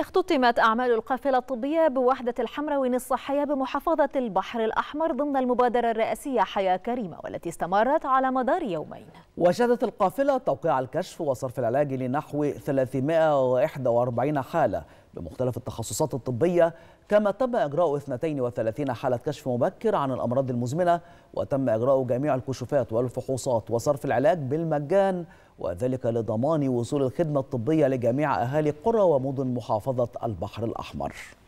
اختتمت أعمال القافلة الطبية بوحدة الحمراوين الصحية بمحافظة البحر الأحمر ضمن المبادرة الرئاسية حياة كريمة والتي استمرت على مدار يومين وشهدت القافلة توقيع الكشف وصرف العلاج لنحو 341 حالة بمختلف التخصصات الطبية كما تم إجراء 32 حالة كشف مبكر عن الأمراض المزمنة وتم إجراء جميع الكشوفات والفحوصات وصرف العلاج بالمجان وذلك لضمان وصول الخدمة الطبية لجميع أهالي قرى ومدن محافظة البحر الأحمر